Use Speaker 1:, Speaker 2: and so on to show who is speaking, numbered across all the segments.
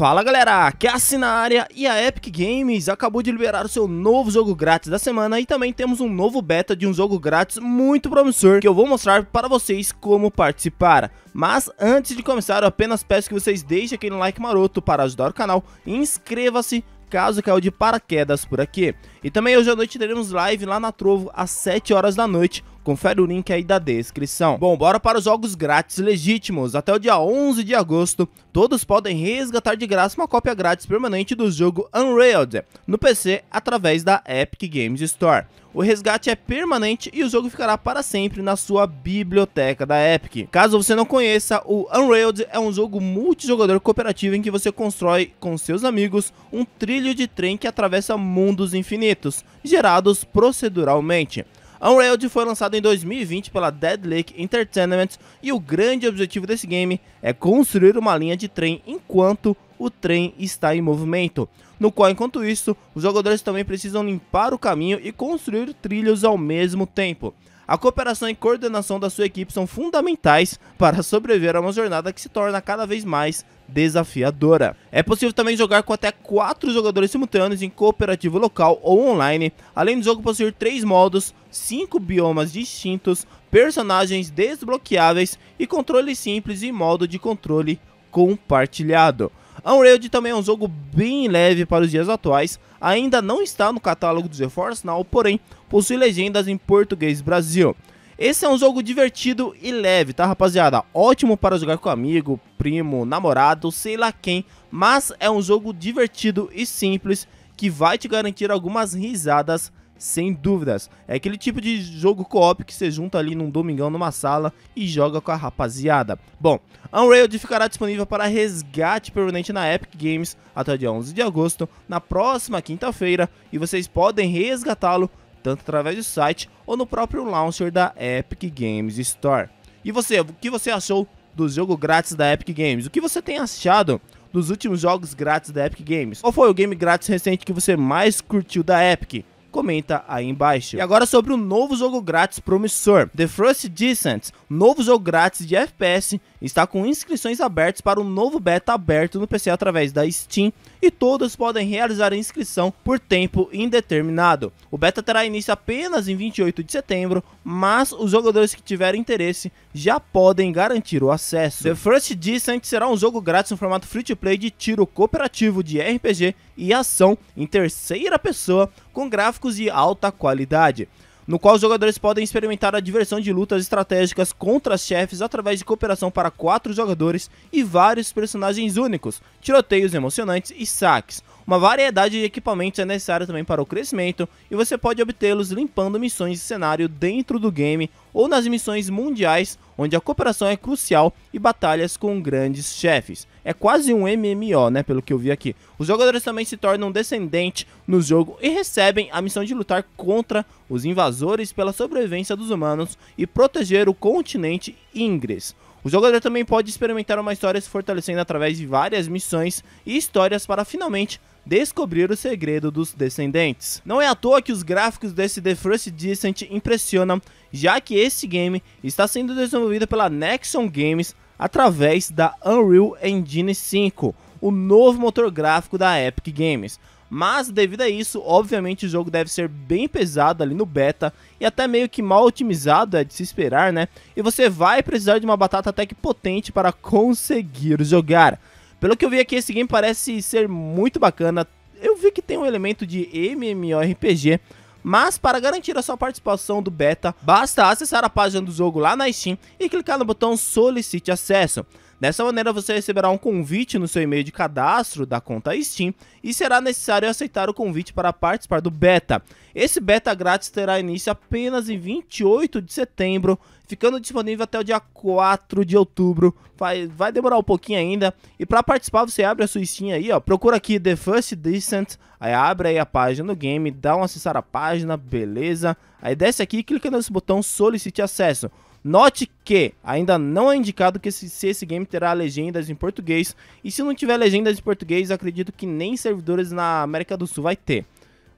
Speaker 1: Fala galera, aqui é a Sinária e a Epic Games acabou de liberar o seu novo jogo grátis da semana e também temos um novo beta de um jogo grátis muito promissor que eu vou mostrar para vocês como participar. Mas antes de começar, eu apenas peço que vocês deixem aquele like maroto para ajudar o canal e inscreva-se caso caiu de paraquedas por aqui. E também hoje à noite teremos live lá na Trovo às 7 horas da noite, Confere o link aí da descrição. Bom, bora para os jogos grátis legítimos. Até o dia 11 de agosto, todos podem resgatar de graça uma cópia grátis permanente do jogo Unrailed no PC através da Epic Games Store. O resgate é permanente e o jogo ficará para sempre na sua biblioteca da Epic. Caso você não conheça, o Unrailed é um jogo multijogador cooperativo em que você constrói com seus amigos um trilho de trem que atravessa mundos infinitos, gerados proceduralmente. Unrailed foi lançado em 2020 pela Dead Lake Entertainment e o grande objetivo desse game é construir uma linha de trem enquanto o trem está em movimento, no qual, enquanto isso, os jogadores também precisam limpar o caminho e construir trilhos ao mesmo tempo. A cooperação e coordenação da sua equipe são fundamentais para sobreviver a uma jornada que se torna cada vez mais desafiadora. É possível também jogar com até 4 jogadores simultâneos em cooperativo local ou online, além do jogo possuir 3 modos, 5 biomas distintos, personagens desbloqueáveis e controle simples e modo de controle compartilhado. Unreal também é um jogo bem leve para os dias atuais, ainda não está no catálogo do GeForce Now, porém possui legendas em português Brasil. Esse é um jogo divertido e leve, tá, rapaziada? Ótimo para jogar com amigo, primo, namorado, sei lá quem, mas é um jogo divertido e simples que vai te garantir algumas risadas sem dúvidas. É aquele tipo de jogo co-op que você junta ali num domingão numa sala e joga com a rapaziada. Bom, Unreal ficará disponível para resgate permanente na Epic Games até o dia 11 de agosto, na próxima quinta-feira, e vocês podem resgatá-lo tanto através do site ou no próprio launcher da Epic Games Store. E você, o que você achou do jogo grátis da Epic Games? O que você tem achado dos últimos jogos grátis da Epic Games? Qual foi o game grátis recente que você mais curtiu da Epic? Comenta aí embaixo. E agora sobre o um novo jogo grátis promissor, The First Descent, novo jogo grátis de FPS está com inscrições abertas para um novo beta aberto no PC através da Steam e todos podem realizar a inscrição por tempo indeterminado. O beta terá início apenas em 28 de setembro, mas os jogadores que tiverem interesse já podem garantir o acesso. The First Descent será um jogo grátis no formato free-to-play de tiro cooperativo de RPG e ação em terceira pessoa com gráficos de alta qualidade no qual os jogadores podem experimentar a diversão de lutas estratégicas contra chefes através de cooperação para quatro jogadores e vários personagens únicos, tiroteios emocionantes e saques. Uma variedade de equipamentos é necessária também para o crescimento e você pode obtê-los limpando missões de cenário dentro do game ou nas missões mundiais onde a cooperação é crucial e batalhas com grandes chefes. É quase um MMO, né, pelo que eu vi aqui. Os jogadores também se tornam descendentes no jogo e recebem a missão de lutar contra os invasores pela sobrevivência dos humanos e proteger o continente Ingres. O jogador também pode experimentar uma história se fortalecendo através de várias missões e histórias para finalmente descobrir o segredo dos descendentes. Não é à toa que os gráficos desse The First Descent impressionam, já que esse game está sendo desenvolvido pela Nexon Games através da Unreal Engine 5, o novo motor gráfico da Epic Games. Mas devido a isso, obviamente o jogo deve ser bem pesado ali no beta e até meio que mal otimizado, é de se esperar, né? E você vai precisar de uma batata até que potente para conseguir jogar. Pelo que eu vi aqui, esse game parece ser muito bacana. Eu vi que tem um elemento de MMORPG, mas para garantir a sua participação do beta, basta acessar a página do jogo lá na Steam e clicar no botão Solicite Acesso. Dessa maneira, você receberá um convite no seu e-mail de cadastro da conta Steam e será necessário aceitar o convite para participar do beta. Esse beta grátis terá início apenas em 28 de setembro, ficando disponível até o dia 4 de outubro. Vai, vai demorar um pouquinho ainda. E para participar, você abre a sua Steam aí, ó. Procura aqui The First distant aí abre aí a página do game, dá um acessar a página, beleza? Aí desce aqui e clica nesse botão solicite acesso. Note que ainda não é indicado que esse, se esse game terá legendas em português, e se não tiver legendas em português, acredito que nem servidores na América do Sul vai ter.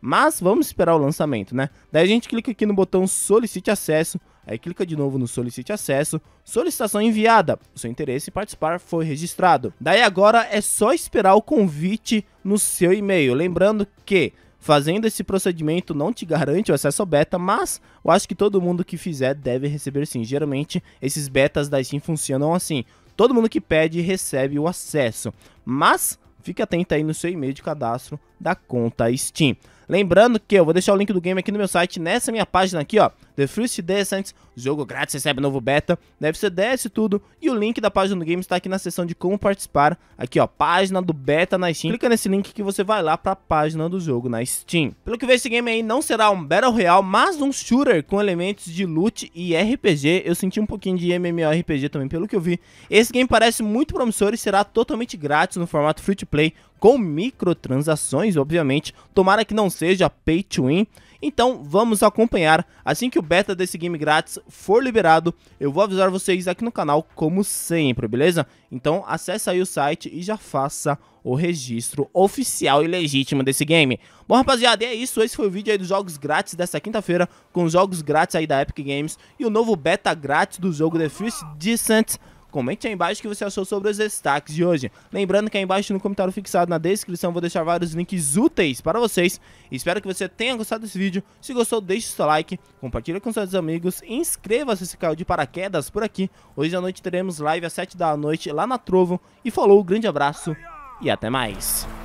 Speaker 1: Mas vamos esperar o lançamento, né? Daí a gente clica aqui no botão solicite acesso, aí clica de novo no solicite acesso, solicitação enviada, o seu interesse em participar foi registrado. Daí agora é só esperar o convite no seu e-mail, lembrando que Fazendo esse procedimento não te garante o acesso ao beta, mas eu acho que todo mundo que fizer deve receber sim. Geralmente esses betas da Steam funcionam assim. Todo mundo que pede recebe o acesso. Mas fique atento aí no seu e-mail de cadastro da conta Steam. Lembrando que eu vou deixar o link do game aqui no meu site, nessa minha página aqui, ó, The First Descent, jogo grátis, recebe novo beta, deve ser desce tudo, e o link da página do game está aqui na seção de como participar, aqui ó, página do beta na Steam, clica nesse link que você vai lá para a página do jogo na Steam. Pelo que vejo esse game aí não será um Battle Royale, mas um shooter com elementos de loot e RPG, eu senti um pouquinho de MMORPG também pelo que eu vi. Esse game parece muito promissor e será totalmente grátis no formato free to play, com microtransações obviamente. Tomara que não seja pay to win. Então vamos acompanhar. Assim que o beta desse game grátis for liberado, eu vou avisar vocês aqui no canal, como sempre, beleza? Então acessa aí o site e já faça o registro oficial e legítimo desse game. Bom, rapaziada, é isso. Esse foi o vídeo aí dos jogos grátis dessa quinta-feira, com os jogos grátis aí da Epic Games e o novo beta grátis do jogo The First Descent Comente aí embaixo o que você achou sobre os destaques de hoje. Lembrando que aí embaixo no comentário fixado na descrição vou deixar vários links úteis para vocês. Espero que você tenha gostado desse vídeo. Se gostou, deixe seu like, compartilhe com seus amigos, inscreva-se se caiu de paraquedas por aqui. Hoje à noite teremos live às 7 da noite lá na Trovo. E falou, grande abraço e até mais.